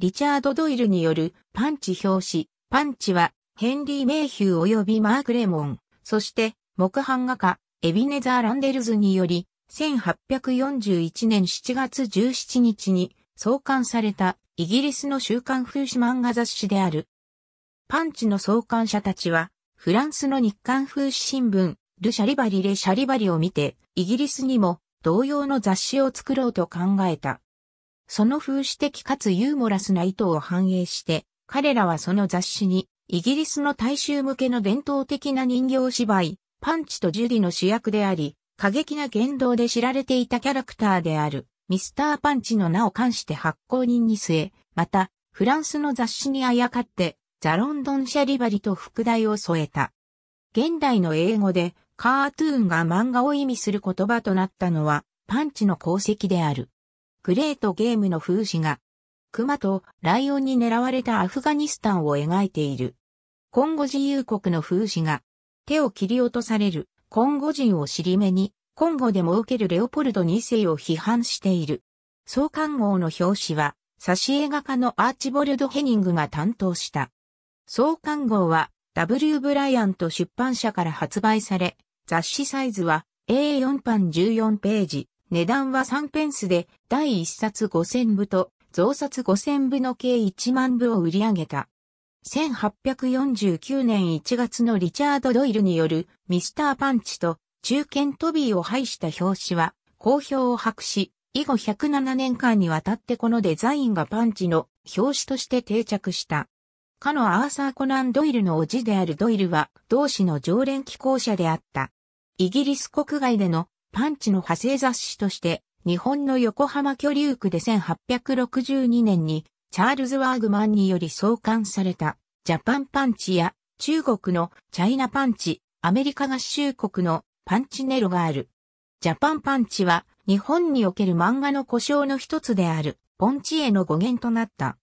リチャード・ドイルによるパンチ表紙。パンチはヘンリー・メイヒュー及びマーク・レモン、そして木版画家エビネザー・ランデルズにより1841年7月17日に創刊されたイギリスの週刊風刺漫画雑誌である。パンチの創刊者たちはフランスの日刊風刺新聞ル・シャリバリ・レ・シャリバリを見てイギリスにも同様の雑誌を作ろうと考えた。その風刺的かつユーモラスな意図を反映して、彼らはその雑誌に、イギリスの大衆向けの伝統的な人形芝居、パンチとジュディの主役であり、過激な言動で知られていたキャラクターである、ミスターパンチの名を冠して発行人に据え、また、フランスの雑誌にあやかって、ザ・ロンドン・シャリバリと副題を添えた。現代の英語で、カートゥーンが漫画を意味する言葉となったのは、パンチの功績である。グレートゲームの風刺が、熊とライオンに狙われたアフガニスタンを描いている。コンゴ自由国の風刺が、手を切り落とされるコンゴ人を尻目に、コンゴでも受けるレオポルド2世を批判している。創刊号の表紙は、挿絵画家のアーチボルド・ヘニングが担当した。創刊号は W. ブライアント出版社から発売され、雑誌サイズは A4 版14ページ、値段は3ペンスで、第1冊5000部と、増冊5000部の計1万部を売り上げた。1849年1月のリチャード・ドイルによるミスター・パンチと中堅トビーを配した表紙は好評を博し、以後107年間にわたってこのデザインがパンチの表紙として定着した。かのアーサー・コナン・ドイルの叔父であるドイルは同氏の常連寄稿者であった。イギリス国外でのパンチの派生雑誌として、日本の横浜居留区で1862年に、チャールズ・ワーグマンにより創刊された、ジャパンパンチや、中国のチャイナパンチ、アメリカ合衆国のパンチネロがある。ジャパンパンチは、日本における漫画の故障の一つである、ポンチへの語源となった。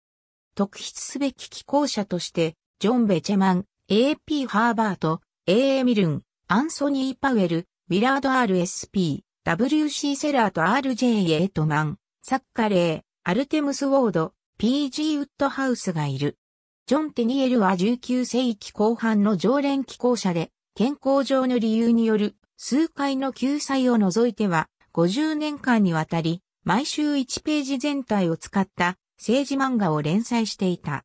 特筆すべき寄稿者として、ジョン・ベチェマン、A.P. ハーバート、A.A. ミルン、アンソニー・パウエル、ビラード RSP、WC セラーと RJ エイトマン、サッカレー、アルテムス・ウォード、PG ウッドハウスがいる。ジョン・テニエルは19世紀後半の常連寄稿者で、健康上の理由による数回の救済を除いては、50年間にわたり、毎週1ページ全体を使った政治漫画を連載していた。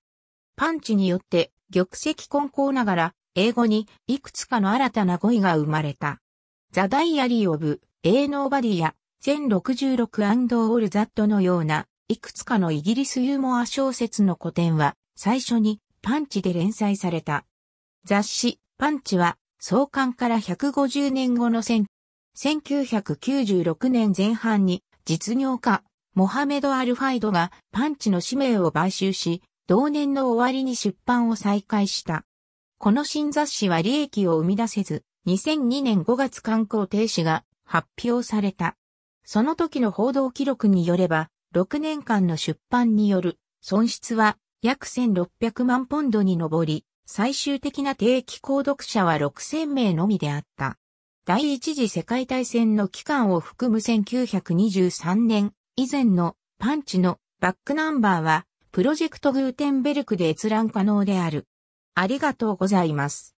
パンチによって玉石混交ながら、英語にいくつかの新たな語彙が生まれた。ザ・ダイアリー・オブ・エーノーバディや、1066& オール・ザットのような、いくつかのイギリスユーモア小説の古典は、最初にパンチで連載された。雑誌、パンチは、創刊から150年後の1996年前半に、実業家、モハメド・アルファイドがパンチの使命を買収し、同年の終わりに出版を再開した。この新雑誌は利益を生み出せず、2002年5月観光停止が発表された。その時の報道記録によれば、6年間の出版による損失は約1600万ポンドに上り、最終的な定期購読者は6000名のみであった。第一次世界大戦の期間を含む1923年以前のパンチのバックナンバーはプロジェクトグーテンベルクで閲覧可能である。ありがとうございます。